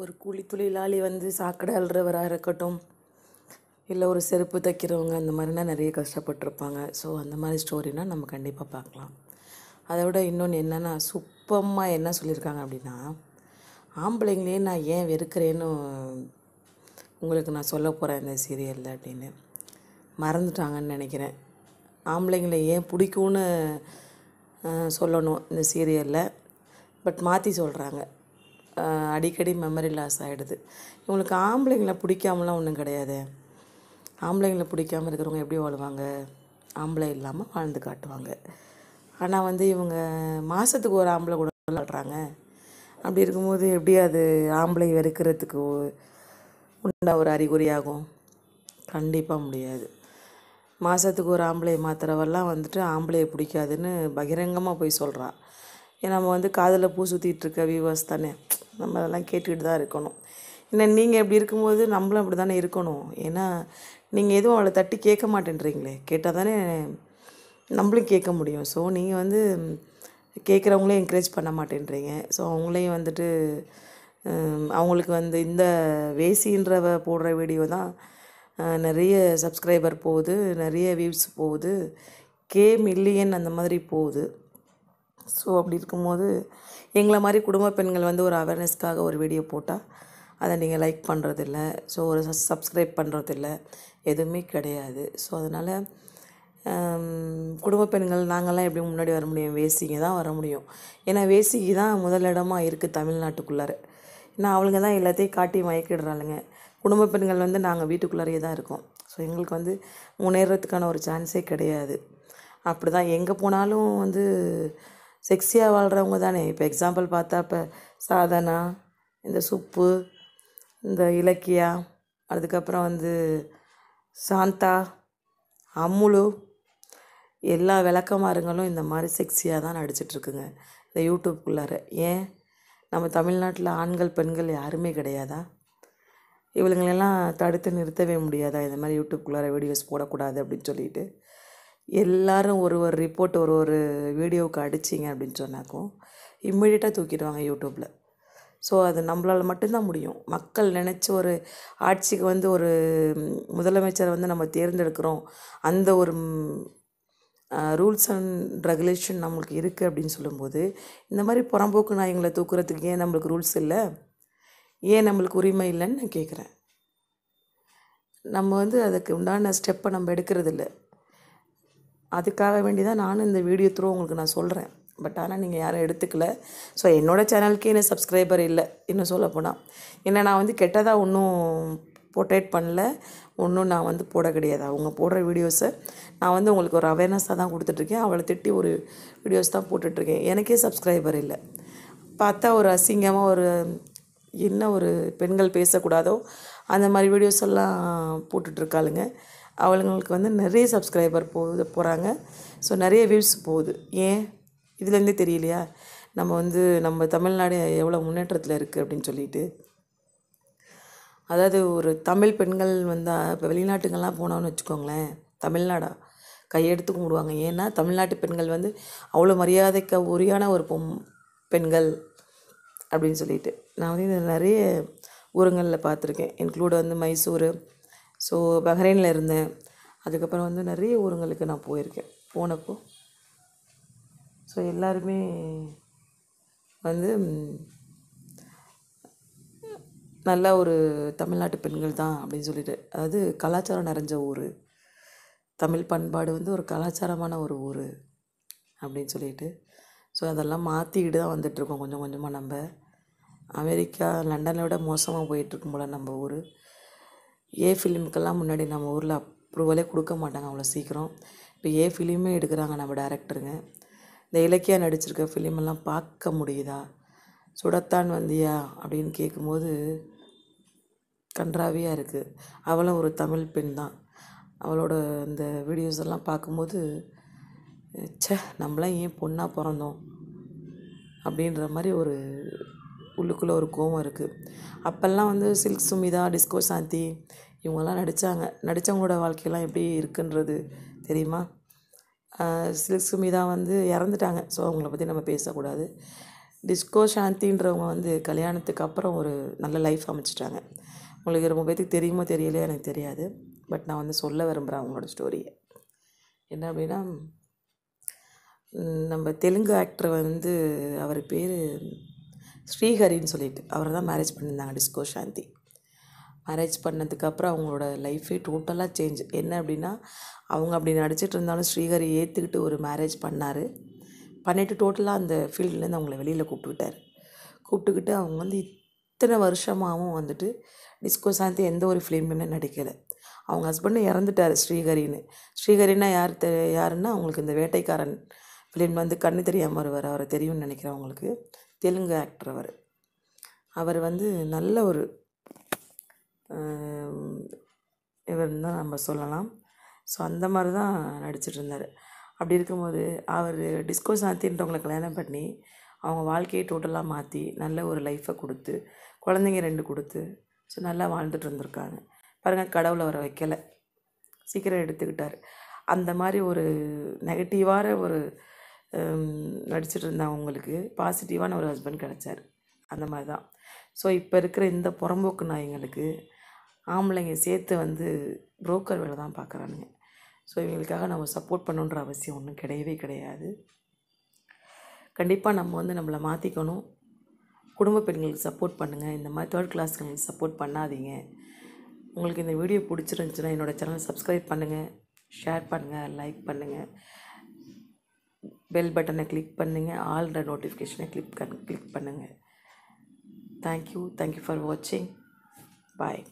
ஒரு கூலி தொழிலாளி வந்து சாக்கடை அல்றவராக இருக்கட்டும் இல்லை ஒரு செருப்பு தைக்கிறவங்க அந்த மாதிரினா நிறைய கஷ்டப்பட்டிருப்பாங்க ஸோ அந்த மாதிரி ஸ்டோரினா நம்ம கண்டிப்பாக பார்க்கலாம் அதை விட இன்னொன்று என்னென்னா சுப்பமாக என்ன சொல்லியிருக்காங்க அப்படின்னா ஆம்பளைங்களே நான் ஏன் வெறுக்கிறேன்னு உங்களுக்கு நான் சொல்ல போகிறேன் இந்த சீரியலில் அப்படின்னு மறந்துட்டாங்கன்னு நினைக்கிறேன் ஆம்பளைங்களை ஏன் பிடிக்கும்னு சொல்லணும் இந்த சீரியலில் பட் மாற்றி சொல்கிறாங்க அடிக்கடி மெமரி லாஸ் ஆகிடுது இவங்களுக்கு ஆம்பளைங்களை பிடிக்காமலாம் ஒன்றும் கிடையாது ஆம்பளைங்களை பிடிக்காமல் இருக்கிறவங்க எப்படி வாழ்வாங்க ஆம்பளை இல்லாமல் வாழ்ந்து காட்டுவாங்க ஆனால் வந்து இவங்க மாதத்துக்கு ஒரு ஆம்பளை கூட விளாடுறாங்க அப்படி இருக்கும்போது எப்படி அது ஆம்பளை வெறுக்கிறதுக்கு உண்டா ஒரு அறிகுறியாகும் கண்டிப்பாக முடியாது மாதத்துக்கு ஒரு ஆம்பளை மாத்திரவெல்லாம் வந்துட்டு ஆம்பளையை பிடிக்காதுன்னு பகிரங்கமாக போய் ஏன்னா நம்ம வந்து காதில் பூ சுற்றிட்டு இருக்க வியூவர்ஸ் தானே நம்ம அதெல்லாம் கேட்டுக்கிட்டு தான் இருக்கணும் ஏன்னா நீங்கள் இப்படி இருக்கும்போது நம்மளும் அப்படி தானே இருக்கணும் ஏன்னா நீங்கள் எதுவும் அவளை தட்டி கேட்க மாட்டேன்றீங்களே கேட்டால் தானே நம்மளும் கேட்க முடியும் ஸோ நீங்கள் வந்து கேட்குறவங்களையும் என்கரேஜ் பண்ண மாட்டேன்றீங்க ஸோ அவங்களையும் வந்துட்டு அவங்களுக்கு வந்து இந்த வேசின்றவ போடுற வீடியோ தான் நிறைய சப்ஸ்கிரைபர் போகுது நிறைய வியூஸ் போகுது கே மில்லியன் அந்த மாதிரி போகுது ஸோ அப்படி இருக்கும்போது எங்களை மாதிரி குடும்ப பெண்கள் வந்து ஒரு அவேர்னஸ்க்காக ஒரு வீடியோ போட்டால் அதை நீங்கள் லைக் பண்ணுறதில்ல ஸோ ஒரு சப்ஸ்கிரைப் பண்ணுறதில்ல எதுவுமே கிடையாது ஸோ அதனால் குடும்ப பெண்கள் நாங்கள்லாம் எப்படி முன்னாடி வர முடியும் வேசிக்கு தான் வர முடியும் ஏன்னா வேசிக்கு தான் முதலிடமாக இருக்குது தமிழ்நாட்டுக்குள்ளார ஏன்னா அவளுங்க தான் எல்லாத்தையும் காட்டி மயக்கிடுறாளுங்க குடும்ப பெண்கள் வந்து நாங்கள் வீட்டுக்குள்ளாரையே தான் இருக்கோம் ஸோ எங்களுக்கு வந்து முன்னேறதுக்கான ஒரு சான்ஸே கிடையாது அப்படி தான் எங்கே போனாலும் வந்து செக்ஸியாக வாழ்கிறவங்க தானே இப்போ எக்ஸாம்பிள் பார்த்தா இப்போ சாதனா இந்த சுப்பு இந்த இலக்கியா அதுக்கப்புறம் வந்து சாந்தா அம்முலு எல்லா விளக்கமாருங்களும் இந்த மாதிரி செக்ஸியாக தான் நடிச்சிட்ருக்குங்க இந்த யூடியூப்குள்ளார ஏன் நம்ம தமிழ்நாட்டில் ஆண்கள் பெண்கள் யாருமே கிடையாதா இவளுங்களெல்லாம் தடுத்து நிறுத்தவே முடியாதா இந்த மாதிரி யூடியூப்குள்ளார வீடியோஸ் போடக்கூடாது அப்படின்னு சொல்லிட்டு எல்லோரும் ஒரு ஒரு ரிப்போர்ட் ஒரு ஒரு வீடியோவுக்கு அடிச்சிங்க அப்படின்னு சொன்னாக்கும் இம்மிடியட்டாக தூக்கிடுவாங்க யூடியூப்பில் ஸோ அது நம்மளால் மட்டும்தான் முடியும் மக்கள் நினச்சி ஒரு ஆட்சிக்கு வந்து ஒரு முதலமைச்சரை வந்து நம்ம தேர்ந்தெடுக்கிறோம் அந்த ஒரு ரூல்ஸ் அண்ட் ரெகுலேஷன் நம்மளுக்கு இருக்குது அப்படின்னு சொல்லும்போது இந்த மாதிரி புறம்போக்கு நாயங்களை தூக்குறதுக்கு ஏன் நம்மளுக்கு ரூல்ஸ் இல்லை ஏன் நம்மளுக்கு உரிமை இல்லைன்னு நான் கேட்குறேன் நம்ம வந்து அதுக்கு உண்டான ஸ்டெப்பை நம்ம எடுக்கிறது இல்லை அதுக்காக வேண்டி தான் நானும் இந்த வீடியோ த்ரூ உங்களுக்கு நான் சொல்கிறேன் பட் ஆனால் நீங்கள் யாரும் எடுத்துக்கல ஸோ என்னோடய சேனலுக்கே இன்னும் சப்ஸ்கிரைபர் இல்லை இன்னும் சொல்லப்போனால் ஏன்னா நான் வந்து கெட்டதாக ஒன்றும் போர்ட்ரேட் பண்ணல ஒன்றும் நான் வந்து போட கிடையாது அவங்க போடுற வீடியோஸை நான் வந்து உங்களுக்கு ஒரு அவேர்னஸாக தான் கொடுத்துட்ருக்கேன் அவளை திட்டி ஒரு வீடியோஸ் தான் போட்டுட்ருக்கேன் எனக்கே சப்ஸ்கிரைபர் இல்லை பார்த்தா ஒரு அசிங்கமாக ஒரு என்ன ஒரு பெண்கள் பேசக்கூடாதோ அந்த மாதிரி வீடியோஸ் எல்லாம் போட்டுட்ருக்காளுங்க அவங்களுக்கு வந்து நிறைய சப்ஸ்கிரைபர் போகுது போகிறாங்க ஸோ நிறைய வியூஸ் போகுது ஏன் இதுலேருந்தே தெரியலையா நம்ம வந்து நம்ம தமிழ்நாடு எவ்வளோ முன்னேற்றத்தில் இருக்குது அப்படின்னு சொல்லிட்டு அதாவது ஒரு தமிழ் பெண்கள் வந்து இப்போ வெளிநாட்டுங்கள்லாம் போனோன்னு வச்சுக்கோங்களேன் தமிழ்நாடா கையெடுத்து கும்பிடுவாங்க ஏன்னா தமிழ்நாட்டு பெண்கள் வந்து அவ்வளோ மரியாதைக்கு உரியான ஒரு பொம் பெண்கள் அப்படின்னு சொல்லிட்டு நான் வந்து நிறைய ஊருங்களில் பார்த்துருக்கேன் இன்க்ளூட் வந்து மைசூர் ஸோ பஹ்ரைனில் இருந்தேன் அதுக்கப்புறம் வந்து நிறைய ஊருங்களுக்கு நான் போயிருக்கேன் போனப்போ ஸோ எல்லாருமே வந்து நல்ல ஒரு தமிழ்நாட்டு பெண்கள் தான் அப்படின்னு சொல்லிட்டு அதாவது கலாச்சாரம் நிறைஞ்ச ஊர் தமிழ் பண்பாடு வந்து ஒரு கலாச்சாரமான ஒரு ஊர் அப்படின்னு சொல்லிட்டு ஸோ அதெல்லாம் மாற்றிக்கிட்டு தான் வந்துட்டுருக்கோம் கொஞ்சம் கொஞ்சமாக நம்ம அமெரிக்கா லண்டனை விட மோசமாக போயிட்டுருக்கும் போல் நம்ம ஊர் ஏ ஃபிலிமுக்கெல்லாம் முன்னாடி நம்ம ஊரில் அப்ரூவலே கொடுக்க மாட்டாங்க அவ்வளோ சீக்கிரம் இப்போ ஏ ஃபிலிமே எடுக்கிறாங்க நம்ம டேரக்டருங்க இந்த இலக்கியா நடிச்சிருக்க ஃபிலிமெல்லாம் பார்க்க முடியுதா சுடத்தான் வந்தியா அப்படின்னு கேட்கும்போது கன்றாவியாக இருக்குது அவளும் ஒரு தமிழ் பெண் தான் அவளோட இந்த வீடியோஸ் எல்லாம் பார்க்கும்போது சே நம்மளாம் ஏன் பொண்ணாக பிறந்தோம் அப்படின்ற மாதிரி ஒரு உள்ளுக்குள்ளே ஒரு கோவம் இருக்குது அப்போல்லாம் வந்து சில்க் சுமிதா டிஸ்கோ சாந்தி இவங்கெல்லாம் நடித்தாங்க நடித்தவங்களோட வாழ்க்கையெல்லாம் எப்படி இருக்குன்றது தெரியுமா சில்க் சுமிதா வந்து இறந்துட்டாங்க ஸோ அவங்கள பற்றி நம்ம பேசக்கூடாது டிஸ்கோ சாந்தின்றவங்க வந்து கல்யாணத்துக்கு அப்புறம் ஒரு நல்ல லைஃப் அமைச்சிட்டாங்க உங்களுக்கு ரொம்ப பேத்துக்கு தெரியுமோ தெரியலையோ எனக்கு தெரியாது பட் நான் வந்து சொல்ல விரும்புகிறேன் அவங்களோட ஸ்டோரியை என்ன அப்படின்னா நம்ம தெலுங்கு ஆக்டர் வந்து அவர் பேர் ஸ்ரீஹரின்னு சொல்லிட்டு அவரை தான் மேரேஜ் பண்ணியிருந்தாங்க டிஸ்கோ சாந்தி மேரேஜ் பண்ணதுக்கப்புறம் அவங்களோட லைஃபே டோட்டலாக சேஞ்ச் என்ன அப்படின்னா அவங்க அப்படி நடிச்சிட்டு இருந்தாலும் ஸ்ரீஹரி ஏற்றுக்கிட்டு ஒரு மேரேஜ் பண்ணார் பண்ணிவிட்டு டோட்டலாக அந்த ஃபீல்ட்லேருந்து அவங்கள வெளியில் கூப்பிட்டுக்கிட்டார் கூப்பிட்டுக்கிட்டு அவங்க வந்து இத்தனை வருஷமாகவும் வந்துட்டு டிஸ்கோ சாந்தி எந்த ஒரு ஃபிலிம்லையுமே நடிக்கலை அவங்க ஹஸ்பண்டும் இறந்துட்டார் ஸ்ரீஹரின்னு ஸ்ரீஹரின்னா யார் தெ யாருன்னா அவங்களுக்கு இந்த வேட்டைக்காரன் ஃபிலிம் வந்து கண்ணு தெரியாமல் வருவார் அவரை தெரியும்னு நினைக்கிறேன் அவங்களுக்கு தெலுங்கு ஆக்டர் அவர் அவர் வந்து நல்ல ஒரு இவர் தான் நம்ம சொல்லலாம் ஸோ அந்த மாதிரி தான் இருந்தார் அப்படி இருக்கும்போது அவர் டிஸ்கோ சாத்தின்றவங்களை கல்யாணம் பண்ணி அவங்க வாழ்க்கையை டோட்டலாக மாற்றி நல்ல ஒரு லைஃப்பை கொடுத்து குழந்தைங்க ரெண்டு கொடுத்து ஸோ நல்லா வாழ்ந்துட்டு இருந்திருக்காங்க பாருங்கள் கடவுளை அவரை வைக்கலை சீக்கிரம் எடுத்துக்கிட்டார் அந்த மாதிரி ஒரு நெகட்டிவான ஒரு நடிச்சிட்டு அவங்களுக்கு பாசிட்டிவான ஒரு ஹஸ்பண்ட் கிடச்சாரு அந்த மாதிரி தான் ஸோ இப்போ இருக்கிற இந்த புறம்போக்கு நாயங்களுக்கு ஆம்பளைங்க சேர்த்து வந்து புரோக்கர் வேலை தான் பார்க்குறானுங்க ஸோ இவங்களுக்காக நம்ம சப்போர்ட் பண்ணுன்ற அவசியம் ஒன்றும் கிடையவே கிடையாது கண்டிப்பாக நம்ம வந்து நம்மளை மாற்றிக்கணும் குடும்ப பெண்களுக்கு சப்போர்ட் பண்ணுங்கள் இந்த மாதிரி தேர்ட் கிளாஸ்களுக்கு சப்போர்ட் பண்ணாதீங்க உங்களுக்கு இந்த வீடியோ பிடிச்சிருந்துச்சுன்னா என்னோடய சேனலை சப்ஸ்கிரைப் பண்ணுங்கள் ஷேர் பண்ணுங்கள் லைக் பண்ணுங்கள் பெல் பட்டனை கிளிக் பண்ணுங்கள் ஆல்ர நோட்டிஃபிகேஷனை கிளிக் கன் கிளிக் பண்ணுங்கள் தேங்க்யூ தேங்க்யூ ஃபார் வாட்சிங் பாய்